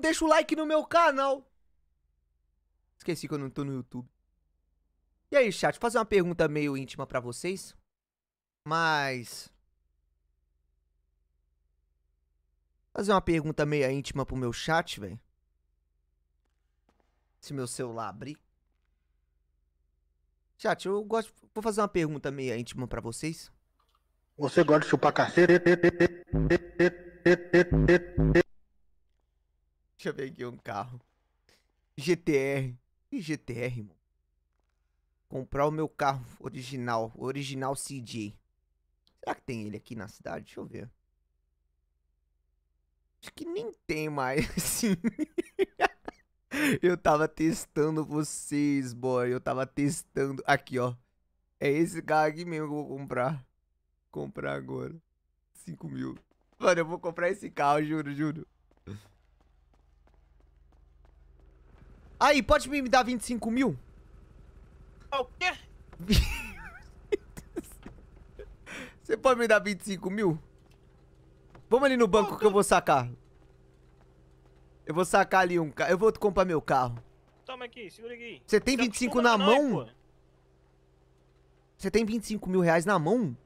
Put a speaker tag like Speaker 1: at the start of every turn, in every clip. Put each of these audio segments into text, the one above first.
Speaker 1: deixa o like no meu canal. Esqueci que eu não tô no YouTube. E aí, chat, fazer uma pergunta meio íntima para vocês. Mas. Fazer uma pergunta meio íntima pro meu chat, velho. Se meu celular abrir. Chat, eu gosto. Vou fazer uma pergunta meio íntima para vocês. Você gosta de chupar cacete? Deixa eu ver aqui um carro. GTR. E GTR, mano? Comprar o meu carro original. Original CJ. Será que tem ele aqui na cidade? Deixa eu ver. Acho que nem tem mais, assim. eu tava testando vocês, boy. Eu tava testando. Aqui, ó. É esse carro aqui mesmo que eu vou comprar. Comprar agora. 5 mil. Mano, eu vou comprar esse carro, juro, juro. Aí, pode me dar 25 mil? Ah, o quê? Você pode me dar 25 mil? Vamos ali no banco que eu vou sacar. Eu vou sacar ali um carro. Eu vou comprar meu carro. Toma aqui, segura aqui. Você tem 25 na mão? Você tem 25 mil reais na mão?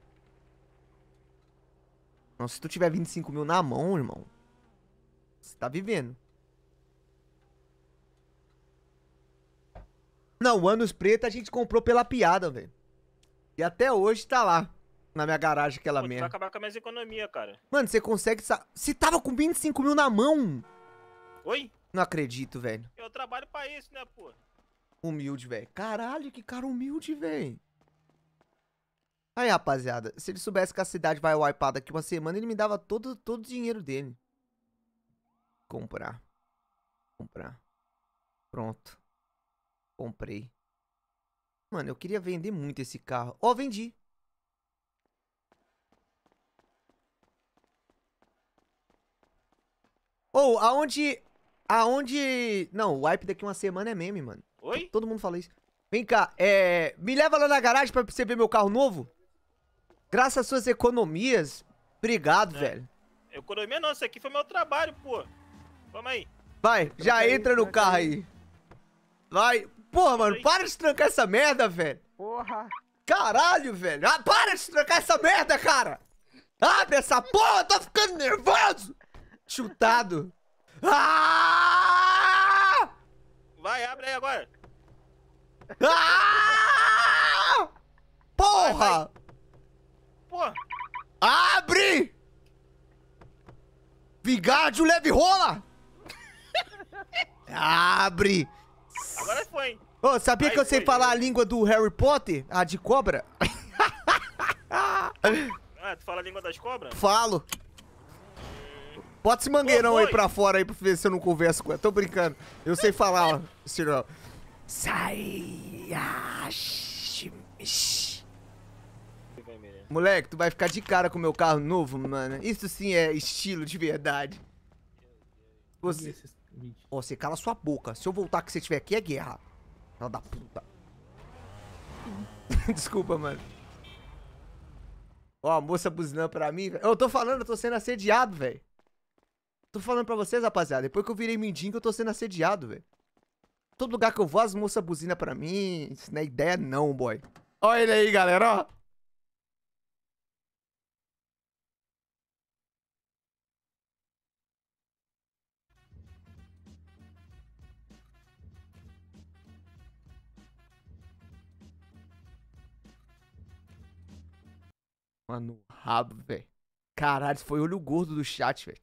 Speaker 1: Não, se tu tiver 25 mil na mão, irmão. Você tá vivendo. Não, o Anos Preto a gente comprou pela piada, velho. E até hoje tá lá. Na minha garagem, aquela Pô, merda. Vai acabar com a minha economia, cara. Mano, você consegue. Você tava com 25 mil na mão! Oi? Não acredito, velho. Eu trabalho pra isso, né, pô? Humilde, velho. Caralho, que cara humilde, velho. Aí, rapaziada, se ele soubesse que a cidade vai wipar daqui uma semana, ele me dava todo, todo o dinheiro dele. Comprar. Comprar. Pronto comprei. Mano, eu queria vender muito esse carro. Ó, oh, vendi. Ou, oh, aonde... Aonde... Não, o wipe daqui uma semana é meme, mano. Oi? Todo mundo fala isso. Vem cá, é... Me leva lá na garagem pra você ver meu carro novo? Graças às suas economias... Obrigado, é. velho. Economia não, isso aqui foi meu trabalho, pô. Vamos aí. Vai, já entra no carro aí. Vai. Porra, mano, para de trancar essa merda, velho. Porra. Caralho, velho. Ah, para de trancar essa merda, cara. Abre essa porra, eu tô ficando nervoso. Chutado. Ah! Vai, abre aí agora. Ah! Porra! Porra. Abre! Vigádio leve rola! Abre! fã, hein? Ô, oh, sabia Aí que eu sei falar né? a língua do Harry Potter? A de cobra? Ah, tu fala a língua das cobras? Falo. Bota esse mangueirão aí pra fora aí pra ver se eu não converso com ela. Tô brincando. Eu sei falar, ó. Senão... Sayashimish. Moleque, tu vai ficar de cara com o meu carro novo, mano. Isso sim é estilo de verdade. Você... Ó, você cala sua boca. Se eu voltar que você estiver aqui, é guerra. Ela da puta. Desculpa, mano. Ó, a moça buzinando pra mim, velho. Eu tô falando, eu tô sendo assediado, velho. Tô falando pra vocês, rapaziada. Depois que eu virei mendigo, eu tô sendo assediado, velho. Todo lugar que eu vou, as moças buzinam pra mim. Isso não é ideia não, boy. Olha ele aí, galera, ó. Mano, rabo, velho. Caralho, isso foi olho gordo do chat, velho.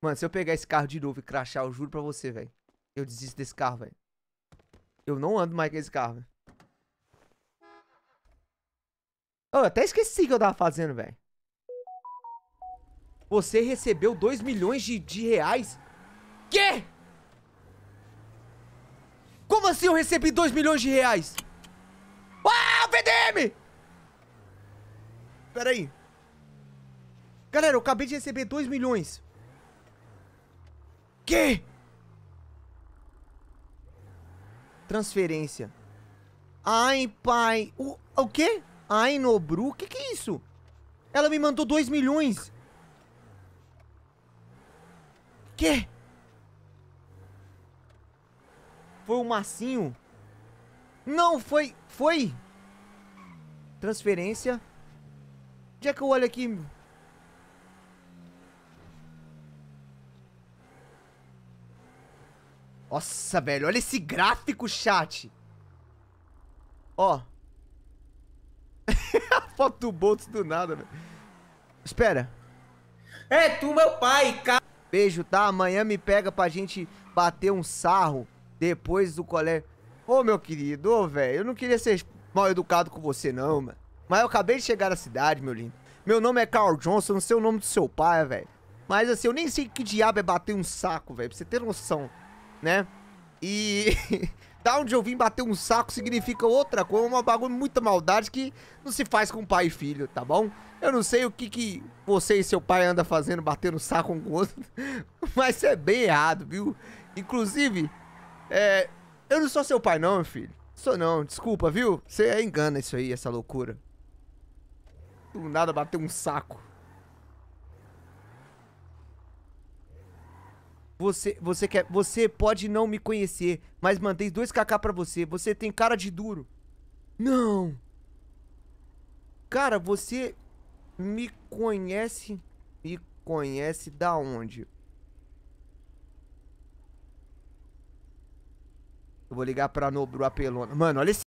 Speaker 1: Mano, se eu pegar esse carro de novo e crachar, eu juro pra você, velho. Eu desisto desse carro, velho. Eu não ando mais com esse carro, velho. eu até esqueci o que eu tava fazendo, velho. Você recebeu 2 milhões de, de reais? Quê? Como assim eu recebi 2 milhões de reais? Guilherme! Pera aí. Galera, eu acabei de receber 2 milhões. Que? Transferência. Ai, pai. O, o quê? Ai, Nobru. O que, que é isso? Ela me mandou 2 milhões. Que? Foi o Massinho? Não, foi... Foi? transferência. Já é que eu olho aqui... Nossa, velho, olha esse gráfico, chat. Ó. A foto do Boltz do nada, velho. Espera. É tu, meu pai, cara. Beijo, tá? Amanhã me pega pra gente bater um sarro depois do colégio. Ô, meu querido, ô, velho, eu não queria ser mal educado com você, não, mano. Mas eu acabei de chegar na cidade, meu lindo. Meu nome é Carl Johnson, não sei o nome do seu pai, velho. Mas assim, eu nem sei que diabo é bater um saco, velho. Pra você ter noção, né? E da onde eu vim bater um saco significa outra coisa, uma bagulho, muita maldade que não se faz com pai e filho, tá bom? Eu não sei o que, que você e seu pai anda fazendo, batendo saco um com o outro, mas isso é bem errado, viu? Inclusive, é, eu não sou seu pai não, meu filho. Sou não, desculpa, viu? Você é engana isso aí, essa loucura. Do nada bateu um saco. Você, você quer, você pode não me conhecer, mas mandei dois kk para você. Você tem cara de duro. Não. Cara, você me conhece? Me conhece da onde? Eu vou ligar pra Nobru Apelona. Mano, olha esse